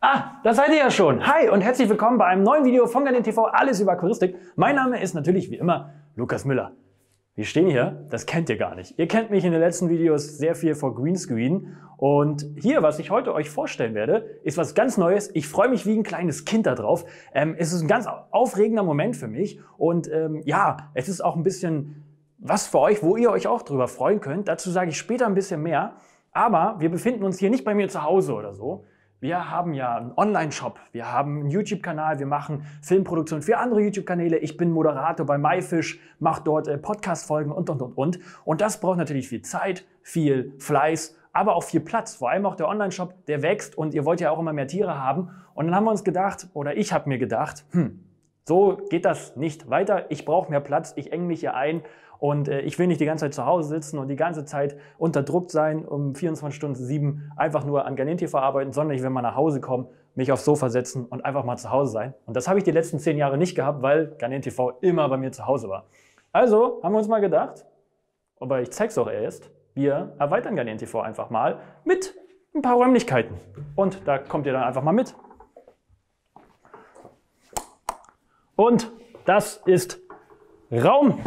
Ah, da seid ihr ja schon. Hi und herzlich willkommen bei einem neuen Video von Garnier TV, alles über Aquaristik. Mein Name ist natürlich wie immer Lukas Müller. Wir stehen hier, das kennt ihr gar nicht. Ihr kennt mich in den letzten Videos sehr viel vor Greenscreen. Und hier, was ich heute euch vorstellen werde, ist was ganz Neues. Ich freue mich wie ein kleines Kind darauf. Ähm, es ist ein ganz aufregender Moment für mich. Und ähm, ja, es ist auch ein bisschen was für euch, wo ihr euch auch drüber freuen könnt. Dazu sage ich später ein bisschen mehr. Aber wir befinden uns hier nicht bei mir zu Hause oder so. Wir haben ja einen Online-Shop, wir haben einen YouTube-Kanal, wir machen Filmproduktion für andere YouTube-Kanäle. Ich bin Moderator bei MyFish, mache dort äh, Podcast-Folgen und, und, und, und. Und das braucht natürlich viel Zeit, viel Fleiß, aber auch viel Platz. Vor allem auch der Online-Shop, der wächst und ihr wollt ja auch immer mehr Tiere haben. Und dann haben wir uns gedacht, oder ich habe mir gedacht, hm, so geht das nicht weiter. Ich brauche mehr Platz, ich eng mich hier ein und äh, ich will nicht die ganze Zeit zu Hause sitzen und die ganze Zeit unterdrückt sein, um 24 Stunden 7 einfach nur an Garnier-TV arbeiten, sondern ich will mal nach Hause kommen, mich aufs Sofa setzen und einfach mal zu Hause sein. Und das habe ich die letzten zehn Jahre nicht gehabt, weil Garnier-TV immer bei mir zu Hause war. Also haben wir uns mal gedacht, aber ich zeig's auch erst, wir erweitern Garnier-TV einfach mal mit ein paar Räumlichkeiten. Und da kommt ihr dann einfach mal mit. Und das ist Raum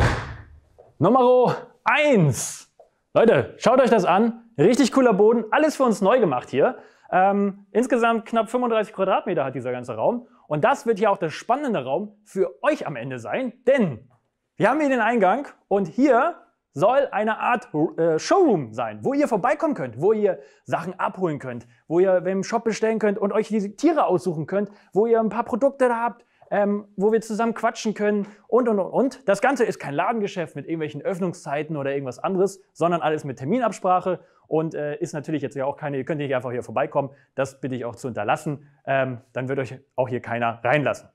Nummer 1. Leute, schaut euch das an. Richtig cooler Boden, alles für uns neu gemacht hier. Ähm, insgesamt knapp 35 Quadratmeter hat dieser ganze Raum. Und das wird hier auch der spannende Raum für euch am Ende sein, denn wir haben hier den Eingang und hier soll eine Art äh, Showroom sein, wo ihr vorbeikommen könnt, wo ihr Sachen abholen könnt, wo ihr im Shop bestellen könnt und euch diese Tiere aussuchen könnt, wo ihr ein paar Produkte da habt, ähm, wo wir zusammen quatschen können und, und, und, und. Das Ganze ist kein Ladengeschäft mit irgendwelchen Öffnungszeiten oder irgendwas anderes, sondern alles mit Terminabsprache und äh, ist natürlich jetzt ja auch keine, ihr könnt nicht einfach hier vorbeikommen, das bitte ich auch zu unterlassen, ähm, dann wird euch auch hier keiner reinlassen.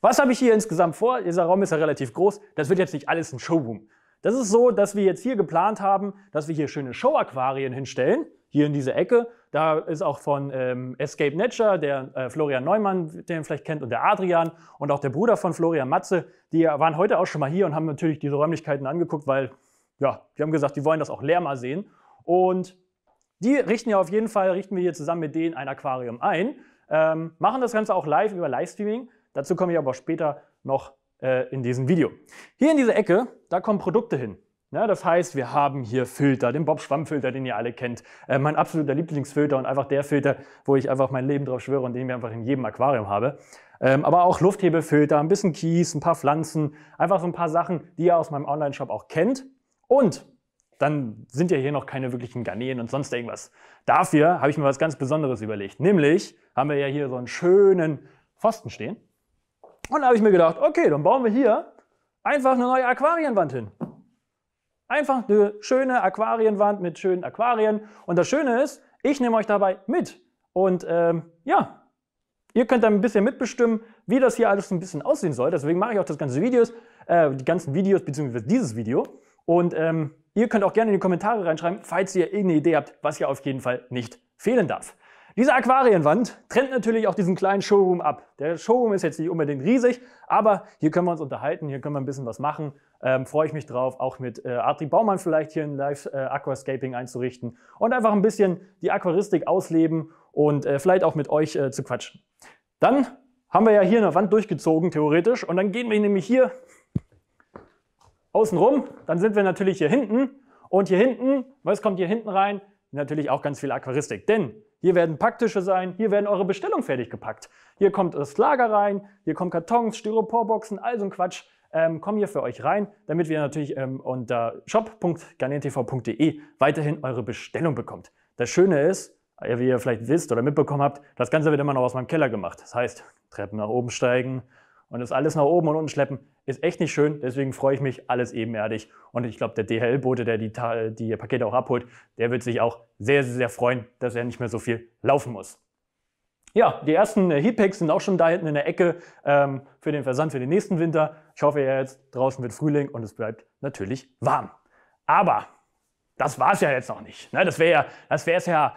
Was habe ich hier insgesamt vor? Dieser Raum ist ja relativ groß, das wird jetzt nicht alles ein Showroom. Das ist so, dass wir jetzt hier geplant haben, dass wir hier schöne Show-Aquarien hinstellen, hier in dieser Ecke. Da ist auch von ähm, Escape Nature der äh, Florian Neumann, den ihr vielleicht kennt, und der Adrian und auch der Bruder von Florian Matze. Die waren heute auch schon mal hier und haben natürlich diese Räumlichkeiten angeguckt, weil ja, die haben gesagt, die wollen das auch leer mal sehen. Und die richten ja auf jeden Fall, richten wir hier zusammen mit denen ein Aquarium ein. Ähm, machen das Ganze auch live über Livestreaming. Dazu komme ich aber später noch äh, in diesem Video. Hier in dieser Ecke, da kommen Produkte hin. Ja, das heißt, wir haben hier Filter, den Bob-Schwamm-Filter, den ihr alle kennt. Äh, mein absoluter Lieblingsfilter und einfach der Filter, wo ich einfach mein Leben drauf schwöre und den ich einfach in jedem Aquarium habe. Ähm, aber auch Lufthebefilter, ein bisschen Kies, ein paar Pflanzen, einfach so ein paar Sachen, die ihr aus meinem Online-Shop auch kennt. Und dann sind ja hier noch keine wirklichen Garnelen und sonst irgendwas. Dafür habe ich mir was ganz Besonderes überlegt. Nämlich haben wir ja hier so einen schönen Pfosten stehen. Und da habe ich mir gedacht, okay, dann bauen wir hier einfach eine neue Aquarienwand hin. Einfach eine schöne Aquarienwand mit schönen Aquarien. Und das Schöne ist, ich nehme euch dabei mit. Und ähm, ja, ihr könnt dann ein bisschen mitbestimmen, wie das hier alles ein bisschen aussehen soll. Deswegen mache ich auch das ganze Videos, äh, die ganzen Videos, bzw. dieses Video. Und ähm, ihr könnt auch gerne in die Kommentare reinschreiben, falls ihr irgendeine Idee habt, was hier auf jeden Fall nicht fehlen darf. Diese Aquarienwand trennt natürlich auch diesen kleinen Showroom ab. Der Showroom ist jetzt nicht unbedingt riesig, aber hier können wir uns unterhalten, hier können wir ein bisschen was machen. Ähm, freue ich mich drauf, auch mit äh, Adri Baumann vielleicht hier ein Live-Aquascaping äh, einzurichten und einfach ein bisschen die Aquaristik ausleben und äh, vielleicht auch mit euch äh, zu quatschen. Dann haben wir ja hier eine Wand durchgezogen, theoretisch, und dann gehen wir nämlich hier außen rum, dann sind wir natürlich hier hinten und hier hinten, was kommt hier hinten rein? Natürlich auch ganz viel Aquaristik, denn hier werden Packtische sein, hier werden eure Bestellungen fertig gepackt. Hier kommt das Lager rein, hier kommen Kartons, Styroporboxen, all so ein Quatsch. Ähm, kommen hier für euch rein, damit wir natürlich ähm, unter shop.garniertv.de weiterhin eure Bestellung bekommt. Das Schöne ist, wie ihr vielleicht wisst oder mitbekommen habt, das Ganze wird immer noch aus meinem Keller gemacht. Das heißt, Treppen nach oben steigen, und das alles nach oben und unten schleppen ist echt nicht schön. Deswegen freue ich mich, alles ebenerdig. Und ich glaube, der DHL-Bote, der die, äh, die Pakete auch abholt, der wird sich auch sehr, sehr, sehr freuen, dass er nicht mehr so viel laufen muss. Ja, die ersten äh, Heatpacks sind auch schon da hinten in der Ecke ähm, für den Versand für den nächsten Winter. Ich hoffe ja jetzt, draußen wird Frühling und es bleibt natürlich warm. Aber das war es ja jetzt noch nicht. Ne? Das wäre ja, das wäre es ja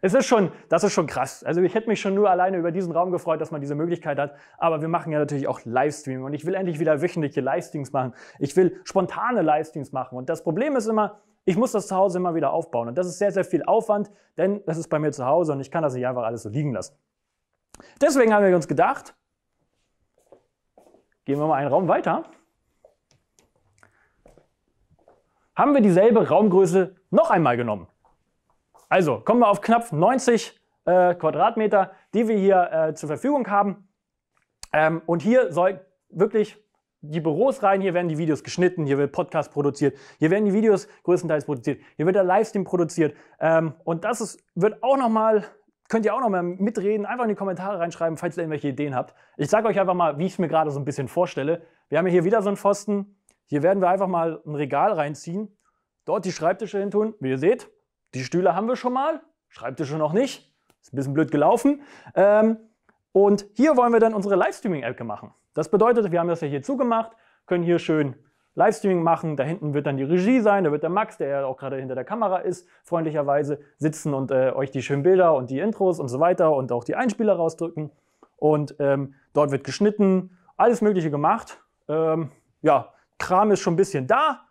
es ist schon, das ist schon krass. Also ich hätte mich schon nur alleine über diesen Raum gefreut, dass man diese Möglichkeit hat. Aber wir machen ja natürlich auch Livestreaming und ich will endlich wieder wöchentliche Livestreams machen. Ich will spontane Livestreams machen. Und das Problem ist immer, ich muss das zu Hause immer wieder aufbauen. Und das ist sehr, sehr viel Aufwand, denn das ist bei mir zu Hause und ich kann das nicht einfach alles so liegen lassen. Deswegen haben wir uns gedacht, gehen wir mal einen Raum weiter. Haben wir dieselbe Raumgröße noch einmal genommen. Also kommen wir auf knapp 90 äh, Quadratmeter, die wir hier äh, zur Verfügung haben. Ähm, und hier soll wirklich die Büros rein, hier werden die Videos geschnitten, hier wird Podcast produziert, hier werden die Videos größtenteils produziert, hier wird der Livestream produziert. Ähm, und das ist, wird auch nochmal, könnt ihr auch nochmal mitreden, einfach in die Kommentare reinschreiben, falls ihr irgendwelche Ideen habt. Ich sage euch einfach mal, wie ich es mir gerade so ein bisschen vorstelle. Wir haben hier wieder so einen Pfosten, hier werden wir einfach mal ein Regal reinziehen, dort die Schreibtische hin tun, wie ihr seht. Die Stühle haben wir schon mal, Schreibtische noch nicht. Ist ein bisschen blöd gelaufen. Ähm, und hier wollen wir dann unsere Livestreaming-Ecke machen. Das bedeutet, wir haben das ja hier zugemacht, können hier schön Livestreaming machen. Da hinten wird dann die Regie sein, da wird der Max, der ja auch gerade hinter der Kamera ist, freundlicherweise sitzen und äh, euch die schönen Bilder und die Intros und so weiter und auch die Einspieler rausdrücken. Und ähm, dort wird geschnitten, alles Mögliche gemacht. Ähm, ja, Kram ist schon ein bisschen da,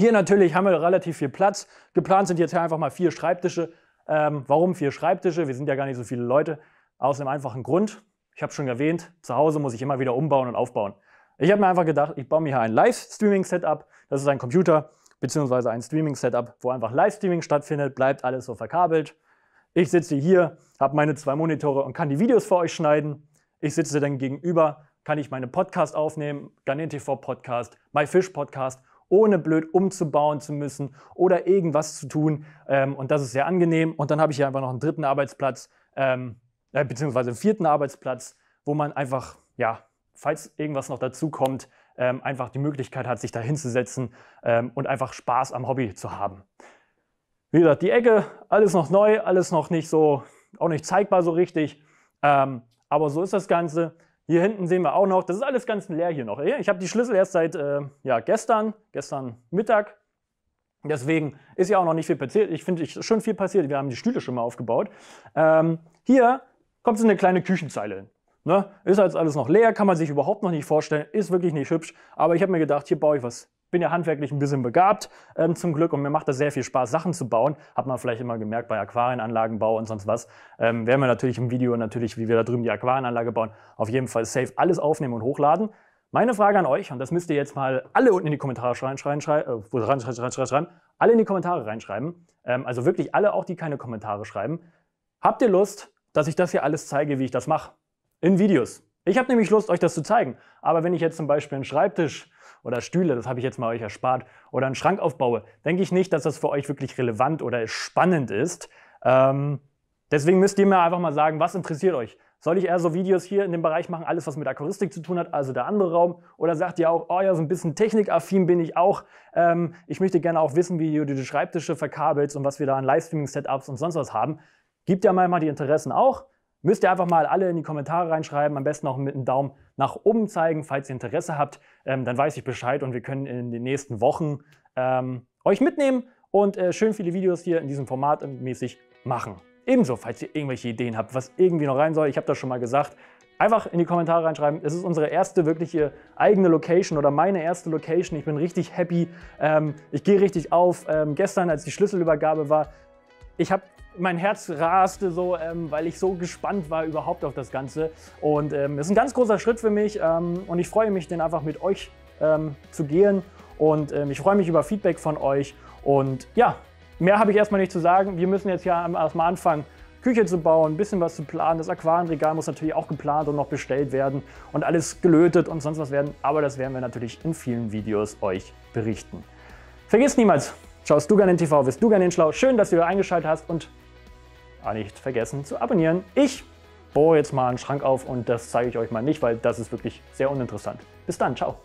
hier natürlich haben wir relativ viel Platz. Geplant sind jetzt hier einfach mal vier Schreibtische. Ähm, warum vier Schreibtische? Wir sind ja gar nicht so viele Leute. Aus einem einfachen Grund. Ich habe schon erwähnt, zu Hause muss ich immer wieder umbauen und aufbauen. Ich habe mir einfach gedacht, ich baue mir hier ein livestreaming setup Das ist ein Computer beziehungsweise ein Streaming-Setup, wo einfach Livestreaming stattfindet, bleibt alles so verkabelt. Ich sitze hier, habe meine zwei Monitore und kann die Videos für euch schneiden. Ich sitze dann gegenüber, kann ich meine Podcast aufnehmen, Garnet TV Podcast, My Fish Podcast ohne blöd umzubauen zu müssen oder irgendwas zu tun. Ähm, und das ist sehr angenehm. Und dann habe ich hier einfach noch einen dritten Arbeitsplatz, ähm, äh, beziehungsweise einen vierten Arbeitsplatz, wo man einfach, ja, falls irgendwas noch dazu kommt, ähm, einfach die Möglichkeit hat, sich da hinzusetzen ähm, und einfach Spaß am Hobby zu haben. Wie gesagt, die Ecke, alles noch neu, alles noch nicht so, auch nicht zeigbar so richtig. Ähm, aber so ist das Ganze. Hier hinten sehen wir auch noch, das ist alles ganz leer hier noch. Ich habe die Schlüssel erst seit äh, ja, gestern, gestern Mittag. Deswegen ist ja auch noch nicht viel passiert. Ich finde, es ist schon viel passiert. Wir haben die Stühle schon mal aufgebaut. Ähm, hier kommt so eine kleine Küchenzeile hin. Ne? Ist jetzt alles noch leer, kann man sich überhaupt noch nicht vorstellen, ist wirklich nicht hübsch. Aber ich habe mir gedacht, hier baue ich was bin ja handwerklich ein bisschen begabt ähm, zum Glück und mir macht das sehr viel Spaß, Sachen zu bauen. Hat man vielleicht immer gemerkt bei Aquarienanlagenbau und sonst was. Ähm, werden wir natürlich im Video natürlich, wie wir da drüben die Aquarienanlage bauen, auf jeden Fall safe alles aufnehmen und hochladen. Meine Frage an euch, und das müsst ihr jetzt mal alle unten in die Kommentare schreiben, schreiben, schreiben, äh, rein, schreiben, schreiben, alle in die Kommentare reinschreiben. Ähm, also wirklich alle, auch die keine Kommentare schreiben. Habt ihr Lust, dass ich das hier alles zeige, wie ich das mache? In Videos. Ich habe nämlich Lust, euch das zu zeigen. Aber wenn ich jetzt zum Beispiel einen Schreibtisch oder Stühle, das habe ich jetzt mal euch erspart, oder einen Schrank aufbaue, denke ich nicht, dass das für euch wirklich relevant oder spannend ist. Ähm, deswegen müsst ihr mir einfach mal sagen, was interessiert euch? Soll ich eher so Videos hier in dem Bereich machen, alles was mit Aquaristik zu tun hat, also der andere Raum? Oder sagt ihr auch, oh ja, so ein bisschen technikaffin bin ich auch. Ähm, ich möchte gerne auch wissen, wie du die Schreibtische verkabelst und was wir da an Livestreaming-Setups und sonst was haben. Gibt ja mal die Interessen auch. Müsst ihr einfach mal alle in die Kommentare reinschreiben, am besten auch mit einem Daumen nach oben zeigen, falls ihr Interesse habt. Ähm, dann weiß ich Bescheid und wir können in den nächsten Wochen ähm, euch mitnehmen und äh, schön viele Videos hier in diesem Format mäßig machen. Ebenso, falls ihr irgendwelche Ideen habt, was irgendwie noch rein soll, ich habe das schon mal gesagt, einfach in die Kommentare reinschreiben. Es ist unsere erste wirkliche eigene Location oder meine erste Location. Ich bin richtig happy. Ähm, ich gehe richtig auf. Ähm, gestern, als die Schlüsselübergabe war, ich habe mein Herz raste so, ähm, weil ich so gespannt war überhaupt auf das Ganze. Und ähm, es ähm, ist ein ganz großer Schritt für mich ähm, und ich freue mich, den einfach mit euch ähm, zu gehen. Und ähm, ich freue mich über Feedback von euch. Und ja, mehr habe ich erstmal nicht zu sagen. Wir müssen jetzt ja erstmal anfangen, Küche zu bauen, ein bisschen was zu planen. Das Aquarienregal muss natürlich auch geplant und noch bestellt werden und alles gelötet und sonst was werden. Aber das werden wir natürlich in vielen Videos euch berichten. Vergiss niemals, Schaust du gerne in TV, wirst du gerne in schlau. Schön, dass du wieder eingeschaltet hast und Ah, nicht vergessen zu abonnieren. Ich bohre jetzt mal einen Schrank auf und das zeige ich euch mal nicht, weil das ist wirklich sehr uninteressant. Bis dann, ciao.